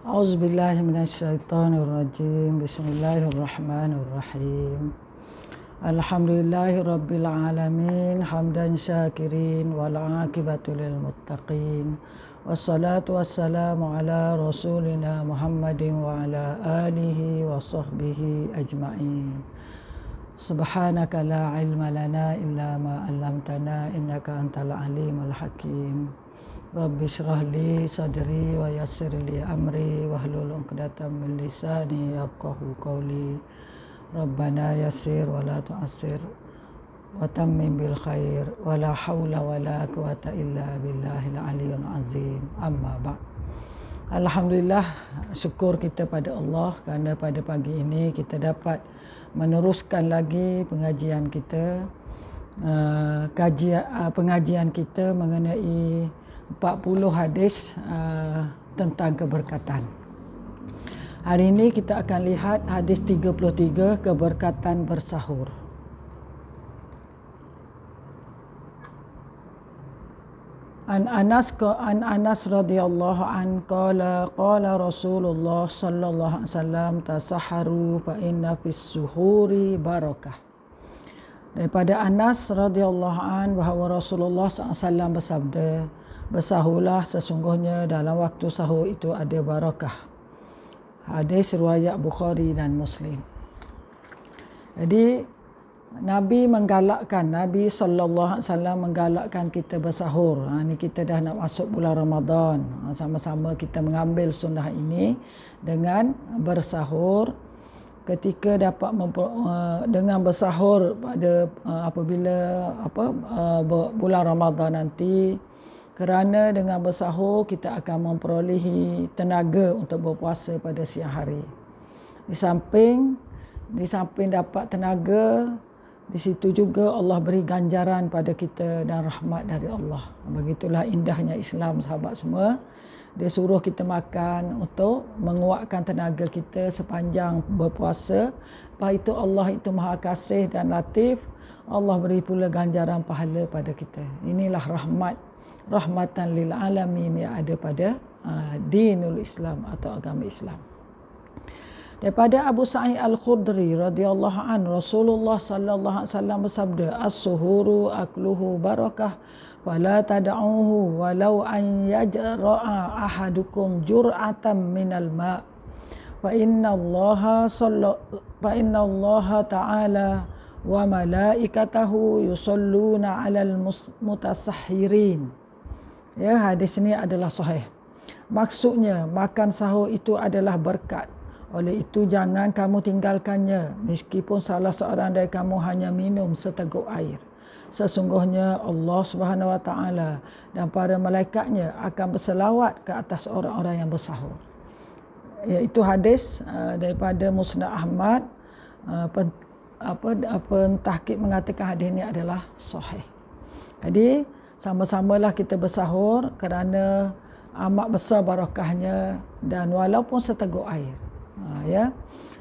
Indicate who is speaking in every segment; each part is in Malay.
Speaker 1: أعوذ بالله من الشيطان الرجيم بسم الله الرحمن الرحيم الحمد لله رب العالمين حمدا شاكرين والعاقبة للمتقين والصلاة والسلام على رسولنا محمد وعلى آله وصحبه أجمعين سبحانك لا علم لنا إلا ما علمتنا إنك أنت العليم الحكيم Rabbi syrah li sadri wa yassir li amri wa hlul uqdatan min lisani yafqahu qawli Rabbana yassir wa la tu'assir wa tammim bil khair wa la hawla wa la quwata illa billahil aliyyil azim amma ba' Alhamdulillah syukur kita pada Allah kerana pada pagi ini kita dapat meneruskan lagi pengajian kita uh, kajian, uh, pengajian kita mengenai 40 hadis uh, tentang keberkatan. Hari ini kita akan lihat hadis 33 keberkatan bersahur. An Anas an Anas radhiyallahu an qala qala Rasulullah sallallahu alaihi wasallam tasaharu fa inna fis suhuri barakah. Daripada Anas radhiyallahu an bahawa Rasulullah sallallahu alaihi wasallam bersabda bersahulah sesungguhnya dalam waktu sahur itu ada barakah. Hadis riwayat Bukhari dan Muslim. Jadi Nabi menggalakkan Nabi sallallahu alaihi wasallam menggalakkan kita bersahur. Ha ni kita dah nak masuk bulan Ramadan. Ha, sama-sama kita mengambil sunnah ini dengan bersahur ketika dapat ha, dengan bersahur pada ha, apabila apa ha, bulan Ramadan nanti kerana dengan bersahur kita akan memperolehi tenaga untuk berpuasa pada siang hari. Di samping di samping dapat tenaga, di situ juga Allah beri ganjaran pada kita dan rahmat dari Allah. Begitulah indahnya Islam sahabat semua. Dia suruh kita makan untuk menguatkan tenaga kita sepanjang berpuasa. Lepas itu Allah itu maha kasih dan latif. Allah beri pula ganjaran pahala pada kita. Inilah rahmat rahmatan lil alamin yang ada pada uh, dinul Islam atau agama Islam. Daripada Abu Sa'id Al-Khudri radhiyallahu an Rasulullah sallallahu alaihi wasallam bersabda as-suhuru akluhu barakah wa tad'uhu walau an yajra'a ahadukum jur'atan minal ma' fa inna Allah sallallahu fa inna Allah ta'ala wa malaikatahu yusalluna 'alal mutasahhirin Ya, hadis ini adalah sahih. Maksudnya makan sahur itu adalah berkat. Oleh itu jangan kamu tinggalkannya meskipun salah seorang dari kamu hanya minum seteguk air. Sesungguhnya Allah Subhanahu wa taala dan para malaikatnya akan berselawat ke atas orang-orang yang bersahur. Iaitu hadis uh, daripada Musnad Ahmad uh, pen, apa eh, pentahkik mengatakan hadis ini adalah sahih. Jadi sama sama lah kita bersahur kerana amat besar barakahnya dan walaupun seteguk air. Ha, ya.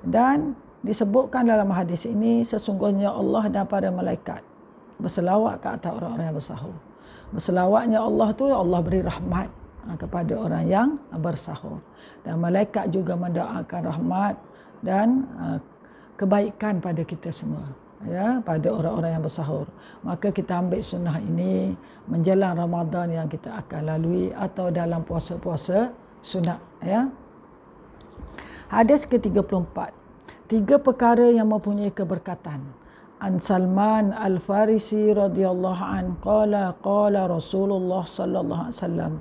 Speaker 1: Dan disebutkan dalam hadis ini sesungguhnya Allah dan para malaikat berselawat ke atas orang-orang yang bersahur. Berselawatnya Allah tu Allah beri rahmat ha, kepada orang yang bersahur. Dan malaikat juga mendoakan rahmat dan ha, kebaikan pada kita semua ya pada orang-orang yang bersahur. Maka kita ambil sunnah ini menjelang Ramadan yang kita akan lalui atau dalam puasa-puasa sunnah ya. Hadis ke-34. Tiga perkara yang mempunyai keberkatan. An Salman Al Farisi radhiyallahu an qala qala Rasulullah sallallahu alaihi wasallam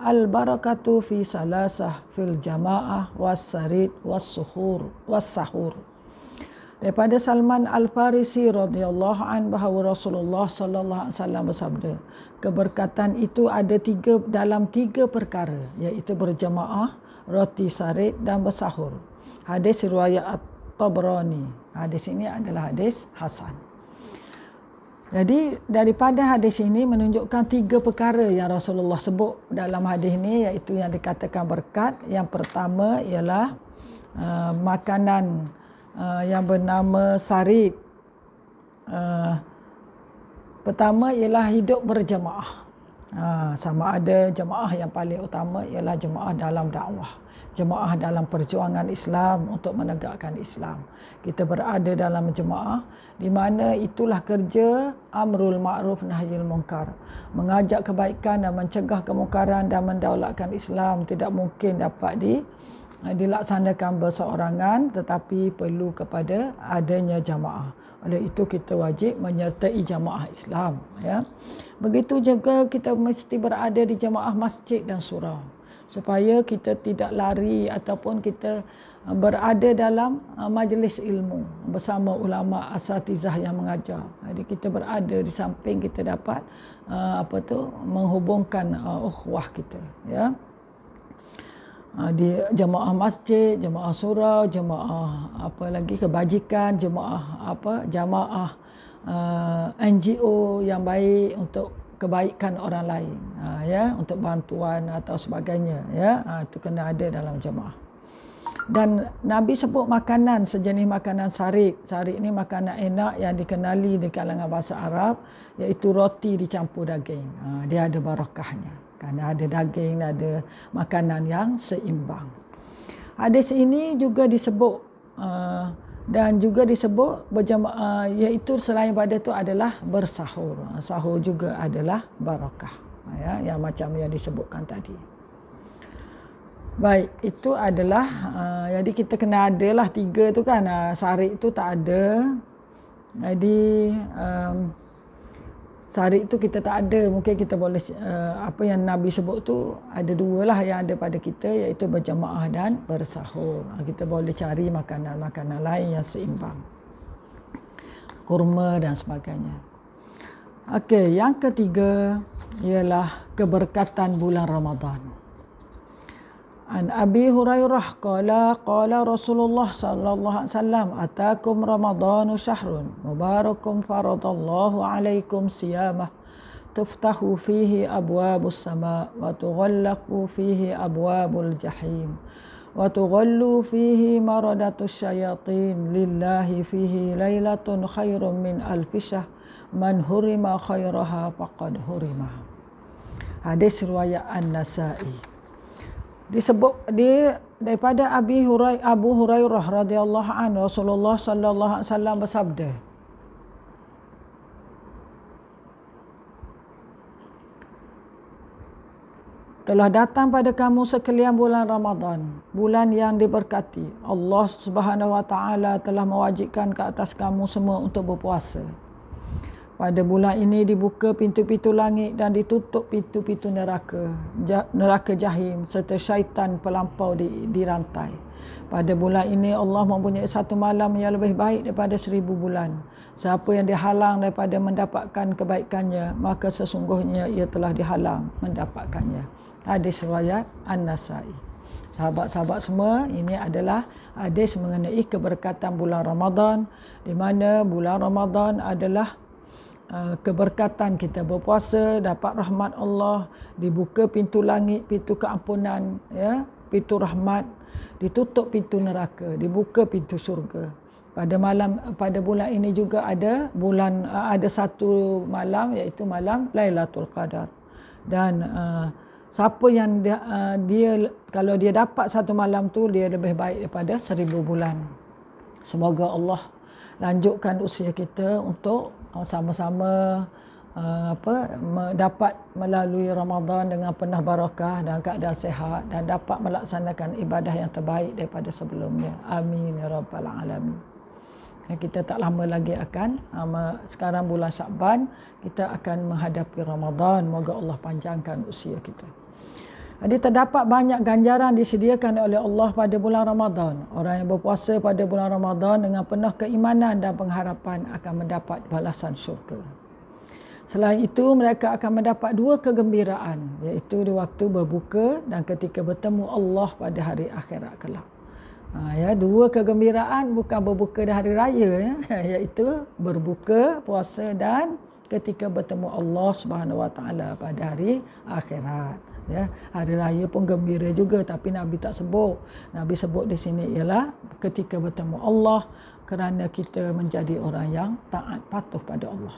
Speaker 1: Al barakatu fi salasah fil jamaah was sarid was suhur was sahur daripada Salman Al Farisi radhiyallahu an bahawa Rasulullah sallallahu alaihi wasallam bersabda keberkatan itu ada tiga dalam tiga perkara iaitu berjemaah roti sarit dan bersahur hadis riwayat At-Tabrani hadis ini adalah hadis hasan jadi daripada hadis ini menunjukkan tiga perkara yang Rasulullah sebut dalam hadis ini iaitu yang dikatakan berkat yang pertama ialah uh, makanan Uh, yang bernama Sarip, Uh, pertama ialah hidup berjemaah. Ha, sama ada jemaah yang paling utama ialah jemaah dalam dakwah. Jemaah dalam perjuangan Islam untuk menegakkan Islam. Kita berada dalam jemaah di mana itulah kerja Amrul Ma'ruf Nahyil Munkar. Mengajak kebaikan dan mencegah kemungkaran dan mendaulatkan Islam tidak mungkin dapat di Eh, dilaksanakan berseorangan tetapi perlu kepada adanya jamaah. Oleh itu kita wajib menyertai jamaah Islam. Ya. Begitu juga kita mesti berada di jamaah masjid dan surau supaya kita tidak lari ataupun kita eh, berada dalam eh, majlis ilmu bersama ulama asatizah yang mengajar. Jadi kita berada di samping kita dapat apa tu menghubungkan ukhuwah kita ya. Ah, di jemaah masjid, jemaah surau, jemaah apa lagi kebajikan, jemaah apa jemaah uh, ah, NGO yang baik untuk kebaikan orang lain uh, ya untuk bantuan atau sebagainya ya uh, itu kena ada dalam jemaah. Dan Nabi sebut makanan sejenis makanan sarik. Sarik ini makanan enak yang dikenali di kalangan bahasa Arab yaitu roti dicampur daging. Uh, dia ada barakahnya kan? ada daging, ada makanan yang seimbang. Hadis ini juga disebut uh, dan juga disebut berjemaah uh, iaitu selain pada itu adalah bersahur. Uh, sahur juga adalah barakah uh, ya, yang macam yang disebutkan tadi. Baik, itu adalah uh, jadi kita kena adalah tiga tu kan. Uh, sarik tu tak ada. Jadi um, sehari itu kita tak ada mungkin kita boleh uh, apa yang Nabi sebut tu ada dua lah yang ada pada kita iaitu berjamaah dan bersahur ah, kita boleh cari makanan-makanan lain yang seimbang kurma dan sebagainya okey yang ketiga ialah keberkatan bulan Ramadan عن أبي هريرة قال قال رسول الله صلى الله عليه وسلم أتاكم رمضان شهر مبارك فرض الله عليكم صيامه تفتح فيه أبواب السماء وتغلق فيه أبواب الجحيم وتغل فيه مردة الشياطين لله فيه ليلة خير من ألف شهر من هرم خيرها فقد هرم حديث رواية النسائي disebut di daripada Abi Hurai Abu Hurairah radhiyallahu anhu Rasulullah sallallahu alaihi wasallam bersabda Telah datang pada kamu sekalian bulan Ramadan, bulan yang diberkati. Allah Subhanahu wa taala telah mewajibkan ke atas kamu semua untuk berpuasa pada bulan ini dibuka pintu-pintu langit dan ditutup pintu-pintu neraka, neraka jahim serta syaitan pelampau di, dirantai. Pada bulan ini Allah mempunyai satu malam yang lebih baik daripada seribu bulan. Siapa yang dihalang daripada mendapatkan kebaikannya, maka sesungguhnya ia telah dihalang mendapatkannya. Hadis riwayat An-Nasai. Sahabat-sahabat semua, ini adalah hadis mengenai keberkatan bulan Ramadan di mana bulan Ramadan adalah Eh, keberkatan kita berpuasa dapat rahmat Allah dibuka pintu langit pintu keampunan ya pintu rahmat ditutup pintu neraka dibuka pintu surga pada malam pada bulan ini juga ada bulan eh, ada satu malam iaitu malam Lailatul Qadar dan uh, siapa yang dia, uh, dia kalau dia dapat satu malam tu dia lebih baik daripada seribu bulan semoga Allah lanjutkan usia kita untuk Oh, sama-sama eh, apa dapat melalui Ramadan dengan penuh barakah dan keadaan sehat dan dapat melaksanakan ibadah yang terbaik daripada sebelumnya. Amin ya rabbal alamin. Eh, kita tak lama lagi akan eh, sekarang bulan Syakban kita akan menghadapi Ramadan. Moga Allah panjangkan usia kita. Jadi terdapat banyak ganjaran disediakan oleh Allah pada bulan Ramadan. Orang yang berpuasa pada bulan Ramadan dengan penuh keimanan dan pengharapan akan mendapat balasan syurga. Selain itu, mereka akan mendapat dua kegembiraan iaitu di waktu berbuka dan ketika bertemu Allah pada hari akhirat kelak. Ha, ya, dua kegembiraan bukan berbuka di hari raya ya, iaitu berbuka, puasa dan ketika bertemu Allah Subhanahu Wa Taala pada hari akhirat ya hari raya pun gembira juga tapi nabi tak sebut nabi sebut di sini ialah ketika bertemu Allah kerana kita menjadi orang yang taat patuh pada Allah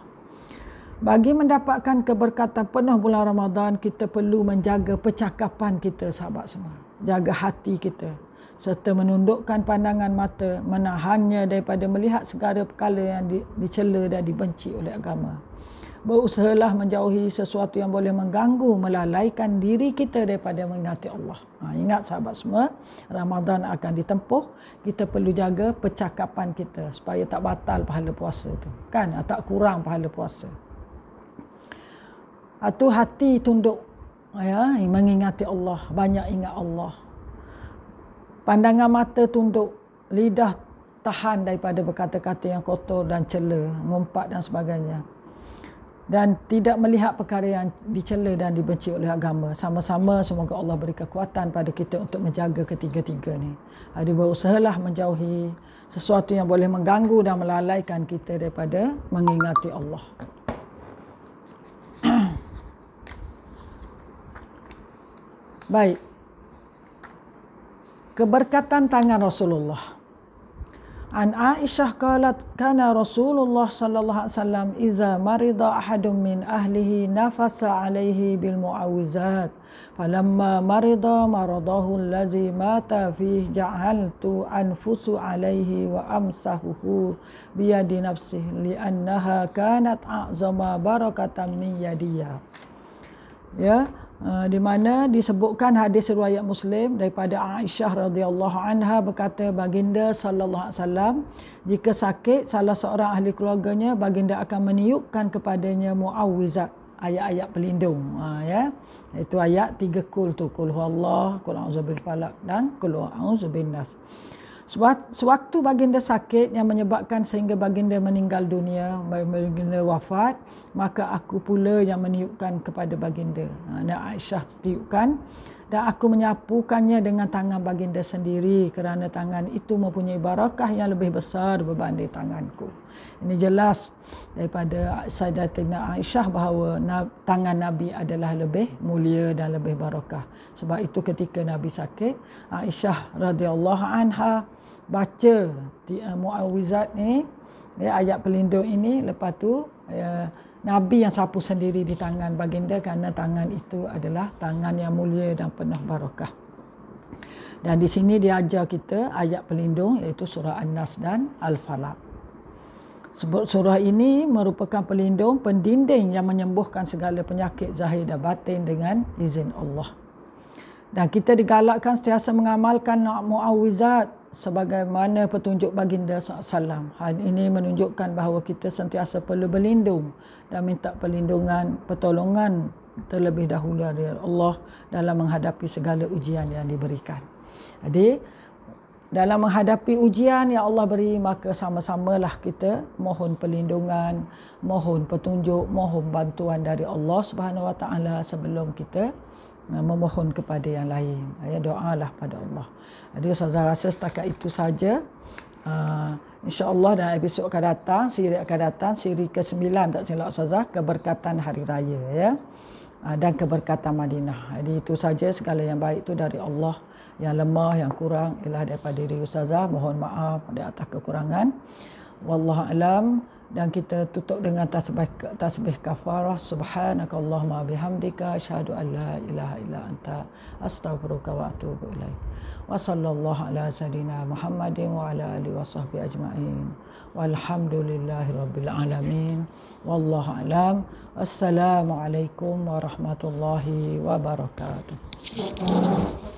Speaker 1: bagi mendapatkan keberkatan penuh bulan Ramadan kita perlu menjaga percakapan kita sahabat semua jaga hati kita serta menundukkan pandangan mata menahannya daripada melihat segala perkara yang dicela dan dibenci oleh agama berusahalah menjauhi sesuatu yang boleh mengganggu melalaikan diri kita daripada mengingati Allah. Ha, ingat sahabat semua, Ramadan akan ditempuh, kita perlu jaga percakapan kita supaya tak batal pahala puasa tu. Kan? Ha, tak kurang pahala puasa. Atu hati tunduk ya, mengingati Allah, banyak ingat Allah. Pandangan mata tunduk, lidah tahan daripada berkata-kata yang kotor dan cela, ngumpat dan sebagainya dan tidak melihat perkara yang dicela dan dibenci oleh agama. Sama-sama semoga Allah beri kekuatan pada kita untuk menjaga ketiga-tiga ini. Jadi berusahalah menjauhi sesuatu yang boleh mengganggu dan melalaikan kita daripada mengingati Allah. Baik. Keberkatan tangan Rasulullah. An Aisyah qalat kana Rasulullah sallallahu alaihi wasallam iza marida ahadun min ahlihi nafasa alaihi bil muawizat falamma marida maradahu allazi mata fihi ja'altu anfusu alaihi wa amsahuhu bi yadi nafsihi li annaha kanat azama barakatan min yadiya ya yeah? Eh, di mana disebutkan hadis riwayat Muslim daripada Aisyah radhiyallahu anha berkata baginda sallallahu alaihi wasallam jika sakit salah seorang ahli keluarganya baginda akan meniupkan kepadanya muawwizat ayat-ayat pelindung ha, ya itu ayat tiga kul tu kul huwallah kul auzubil falak dan kul auzubinnas Sewaktu baginda sakit yang menyebabkan sehingga baginda meninggal dunia, baginda wafat, maka aku pula yang meniupkan kepada baginda. Ha, Aisyah tiupkan dan aku menyapukannya dengan tangan baginda sendiri kerana tangan itu mempunyai barakah yang lebih besar berbanding tanganku. Ini jelas daripada Sayyidatina Aisyah bahawa tangan Nabi adalah lebih mulia dan lebih barakah. Sebab itu ketika Nabi sakit, Aisyah radhiyallahu anha baca di eh, Muawizat ni, ya, ayat pelindung ini lepas tu ya, Nabi yang sapu sendiri di tangan baginda kerana tangan itu adalah tangan yang mulia dan penuh barakah. Dan di sini dia ajar kita ayat pelindung iaitu surah An-Nas dan Al-Falaq. Sebut surah ini merupakan pelindung pendinding yang menyembuhkan segala penyakit zahir dan batin dengan izin Allah. Dan kita digalakkan setiasa mengamalkan mu'awizat sebagaimana petunjuk baginda SAW. Hal ini menunjukkan bahawa kita sentiasa perlu berlindung dan minta perlindungan, pertolongan terlebih dahulu dari Allah dalam menghadapi segala ujian yang diberikan. Jadi, dalam menghadapi ujian yang Allah beri, maka sama-samalah kita mohon perlindungan, mohon petunjuk, mohon bantuan dari Allah Subhanahu Wa Taala sebelum kita memohon kepada yang lain. Ah, ya, doalah pada Allah. Jadi ah, saya rasa setakat itu saja. Uh, InsyaAllah dalam episod akan datang, siri akan datang, siri ke-9 tak silap Ustazah, keberkatan Hari Raya. ya uh, Dan keberkatan Madinah. Jadi itu saja segala yang baik itu dari Allah. Yang lemah, yang kurang ialah daripada diri Ustazah. Mohon maaf pada atas kekurangan wallahu alam dan kita tutup dengan tasbih tasbih kafarah subhanakallahumma bihamdika asyhadu an la ilaha illa anta astaghfiruka wa atubu ilaik wa sallallahu ala sayidina muhammadin wa ala ali wa ajmain walhamdulillahi rabbil alamin wallahu alam assalamu alaikum warahmatullahi wabarakatuh